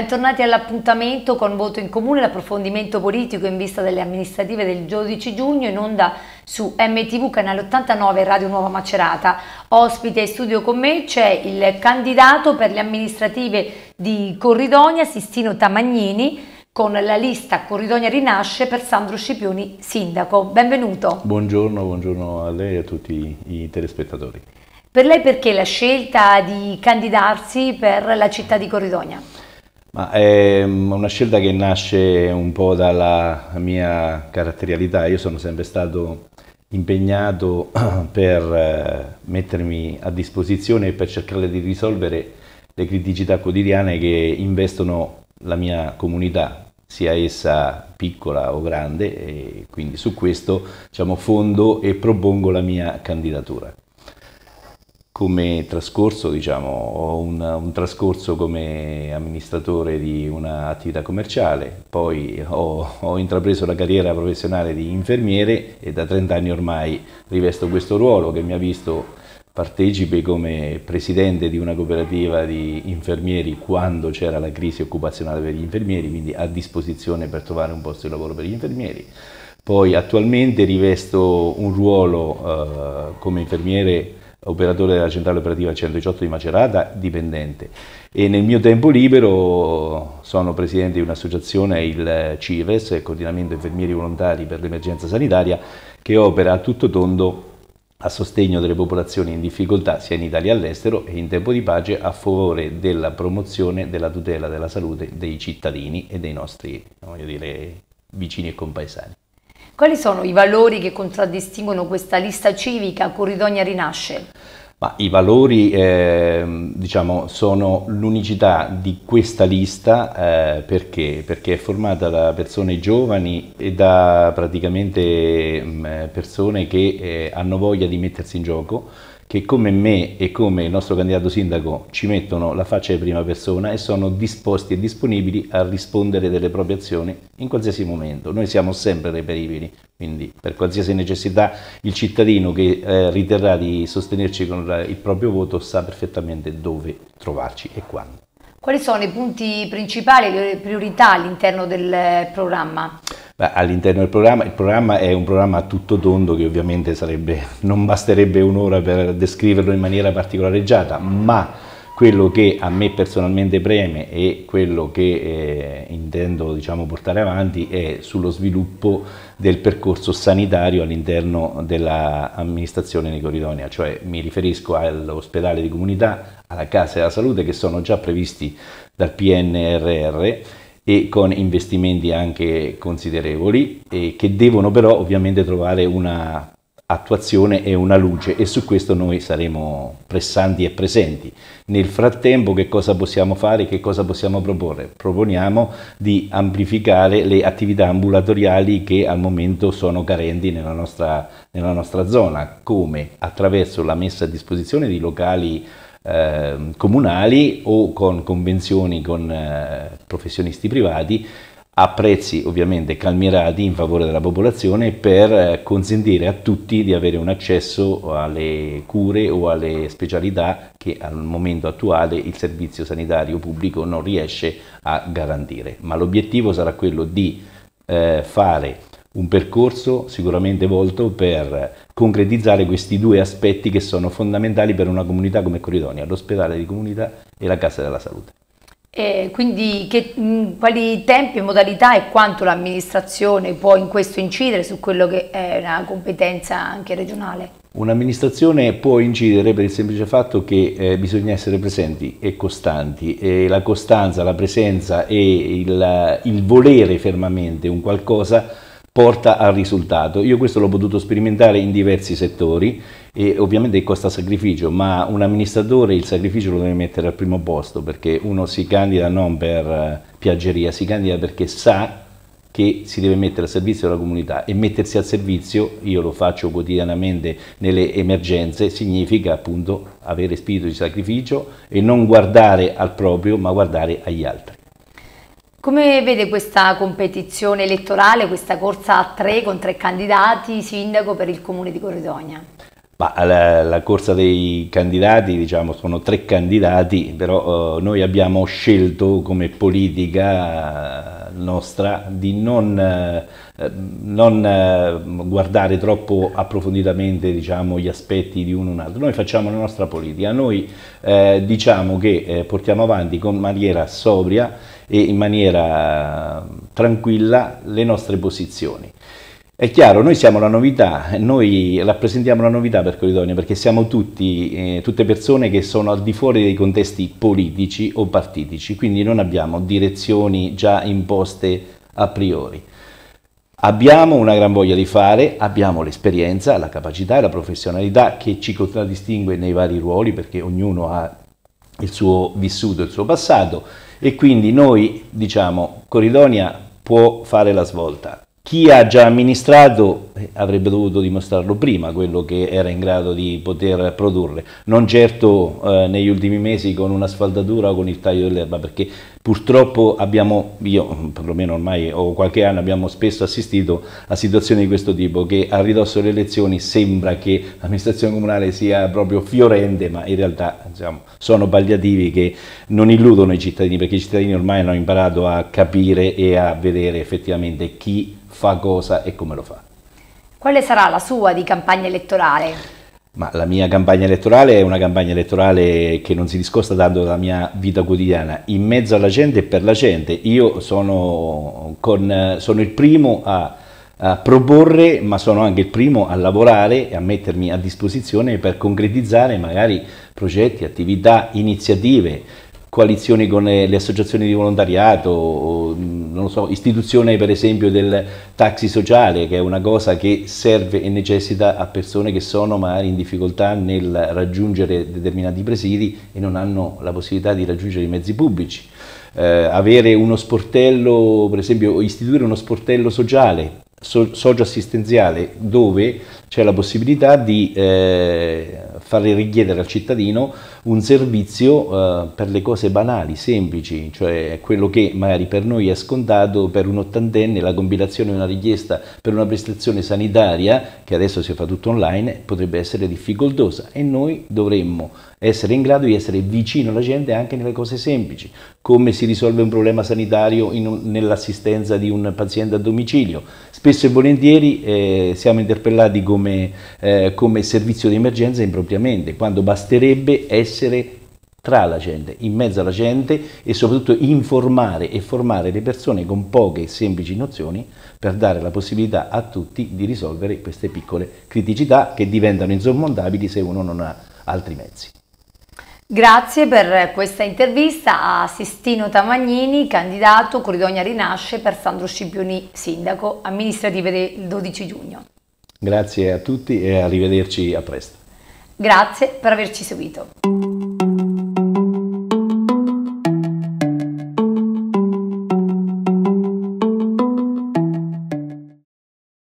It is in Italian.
Bentornati all'appuntamento con Voto in Comune, l'approfondimento politico in vista delle amministrative del 12 giugno in onda su MTV Canale 89 Radio Nuova Macerata. Ospite in studio con me c'è il candidato per le amministrative di Corridonia, Sistino Tamagnini, con la lista Corridonia Rinasce per Sandro Scipioni, sindaco. Benvenuto. Buongiorno, buongiorno a lei e a tutti i telespettatori. Per lei perché la scelta di candidarsi per la città di Corridonia? Ma è una scelta che nasce un po' dalla mia caratterialità. Io sono sempre stato impegnato per eh, mettermi a disposizione e per cercare di risolvere le criticità quotidiane che investono la mia comunità, sia essa piccola o grande, e quindi su questo diciamo, fondo e propongo la mia candidatura come trascorso, diciamo, ho un, un, trascorso come amministratore di un'attività commerciale, poi ho, ho, intrapreso la carriera professionale di infermiere e da 30 anni ormai rivesto questo ruolo che mi ha visto partecipe come presidente di una cooperativa di infermieri quando c'era la crisi occupazionale per gli infermieri, quindi a disposizione per trovare un posto di lavoro per gli infermieri. Poi attualmente rivesto un ruolo eh, come infermiere operatore della centrale operativa 118 di Macerata, dipendente. E nel mio tempo libero sono presidente di un'associazione, il CIVES, il Coordinamento Infermieri Volontari per l'Emergenza Sanitaria, che opera a tutto tondo a sostegno delle popolazioni in difficoltà sia in Italia che all'estero e in tempo di pace a favore della promozione della tutela della salute dei cittadini e dei nostri dire, vicini e compaesani. Quali sono i valori che contraddistinguono questa lista civica Corridonia Rinasce? Ma I valori eh, diciamo, sono l'unicità di questa lista eh, perché? perché? è formata da persone giovani e da praticamente mh, mm, persone che eh, hanno voglia di mettersi in gioco che come me e come il nostro candidato sindaco ci mettono la faccia di prima persona e sono disposti e disponibili a rispondere delle proprie azioni in qualsiasi momento. Noi siamo sempre reperibili, quindi per qualsiasi necessità il cittadino che eh, riterrà di sostenerci con il proprio voto sa perfettamente dove trovarci e quando. Quali sono i punti principali, le priorità all'interno del programma? all'interno del programma. Il programma è un programma a tutto tondo che ovviamente sarebbe, non basterebbe un'ora per descriverlo in maniera particolareggiata, ma quello che a me personalmente preme e quello che eh, intendo diciamo, portare avanti è sullo sviluppo del percorso sanitario all'interno dell'amministrazione Nicoridonia, cioè mi riferisco all'ospedale di comunità, alla Casa della Salute che sono già previsti dal PNRR e con investimenti anche considerevoli eh, che devono però ovviamente trovare una attuazione e una luce e su questo noi saremo pressanti e presenti. Nel frattempo che cosa possiamo fare, che cosa possiamo proporre? Proponiamo di amplificare le attività ambulatoriali che al momento sono carenti nella nostra, nella nostra zona, come attraverso la messa a disposizione di locali eh, comunali o con convenzioni con eh, professionisti privati a prezzi ovviamente calmierati in favore della popolazione per eh, consentire a tutti di avere un accesso alle cure o alle specialità che al momento attuale il servizio sanitario pubblico non riesce a garantire. Ma l'obiettivo sarà quello di eh, fare un percorso sicuramente volto per concretizzare questi due aspetti che sono fondamentali per una comunità come Coridonia, l'ospedale di comunità e la Casa della Salute. Eh, quindi che, quali tempi, e modalità e quanto l'amministrazione può in questo incidere su quello che è una competenza anche regionale? Un'amministrazione può incidere per il semplice fatto che eh, bisogna essere presenti e costanti e la costanza, la presenza e il, il volere fermamente un qualcosa porta al risultato. Io questo l'ho potuto sperimentare in diversi settori e ovviamente costa sacrificio, ma un amministratore il sacrificio lo deve mettere al primo posto perché uno si candida non per eh, piaggeria, si candida perché sa che si deve mettere al servizio della comunità e mettersi al servizio, io lo faccio quotidianamente nelle emergenze, significa appunto avere spirito di sacrificio e non guardare al proprio ma guardare agli altri. Come vede questa competizione elettorale, questa corsa a tre con tre candidati sindaco per il comune di Corridogna? La, la, corsa dei candidati, diciamo, sono tre candidati, però eh, noi abbiamo scelto come politica nostra di non, eh, non eh, guardare troppo approfonditamente diciamo, gli aspetti di uno o un altro. Noi facciamo la nostra politica, noi eh, diciamo che eh, portiamo avanti con maniera sobria e in maniera eh, tranquilla le nostre posizioni. È chiaro, noi siamo la novità, noi rappresentiamo la novità per Coridonia perché siamo tutti, eh, tutte persone che sono al di fuori dei contesti politici o partitici, quindi non abbiamo direzioni già imposte a priori. Abbiamo una gran voglia di fare, abbiamo l'esperienza, la capacità e la professionalità che ci contraddistingue nei vari ruoli perché ognuno ha il suo vissuto, il suo passato e quindi noi diciamo Coridonia può fare la svolta, chi ha già amministrato eh, avrebbe dovuto dimostrarlo prima, quello che era in grado di poter produrre, non certo eh, negli ultimi mesi con una sfaldatura o con il taglio dell'erba, perché purtroppo abbiamo, io mm, perlomeno ormai ho qualche anno, abbiamo spesso assistito a situazioni di questo tipo, che a ridosso delle elezioni sembra che l'amministrazione comunale sia proprio fiorente, ma in realtà diciamo, sono palliativi che non illudono i cittadini, perché i cittadini ormai hanno imparato a capire e a vedere effettivamente chi fa cosa e come lo fa. Quale sarà la sua di campagna elettorale? Ma la mia campagna elettorale è una campagna elettorale che non si discosta tanto dalla mia vita quotidiana, in mezzo alla gente e per la gente. Io sono, con, sono il primo a, a, proporre, ma sono anche il primo a lavorare e a mettermi a disposizione per concretizzare magari progetti, attività, iniziative, coalizioni con le, le associazioni di volontariato, so, istituzione per esempio del taxi sociale, che è una cosa che serve e necessita a persone che sono magari in difficoltà nel raggiungere determinati presidi e non hanno la possibilità di raggiungere i mezzi pubblici. Eh, avere uno sportello, per esempio, istituire uno sportello sociale, so, socio-assistenziale, dove c'è la possibilità di eh, fare richiedere al cittadino un servizio eh, per le cose banali, semplici, cioè quello che magari per noi è scontato per un ottantenne, la combinazione di una richiesta per una prestazione sanitaria, che adesso si fa tutto online, potrebbe essere difficoltosa e noi dovremmo essere in grado di essere vicino alla gente anche nelle cose semplici, come si risolve un problema sanitario nell'assistenza di un paziente a domicilio. Spesso e volentieri eh, siamo interpellati come, eh, come servizio di emergenza impropriamente seriamente, quando basterebbe essere tra la gente, in mezzo alla gente e soprattutto informare e formare le persone con poche e semplici nozioni per dare la possibilità a tutti di risolvere queste piccole criticità che diventano insormontabili se uno non ha altri mezzi. Grazie per questa intervista a Sistino Tamagnini, candidato Corridonia Rinasce per Sandro Scipioni, sindaco amministrative del 12 giugno. Grazie a tutti e arrivederci a presto. Grazie per averci seguito.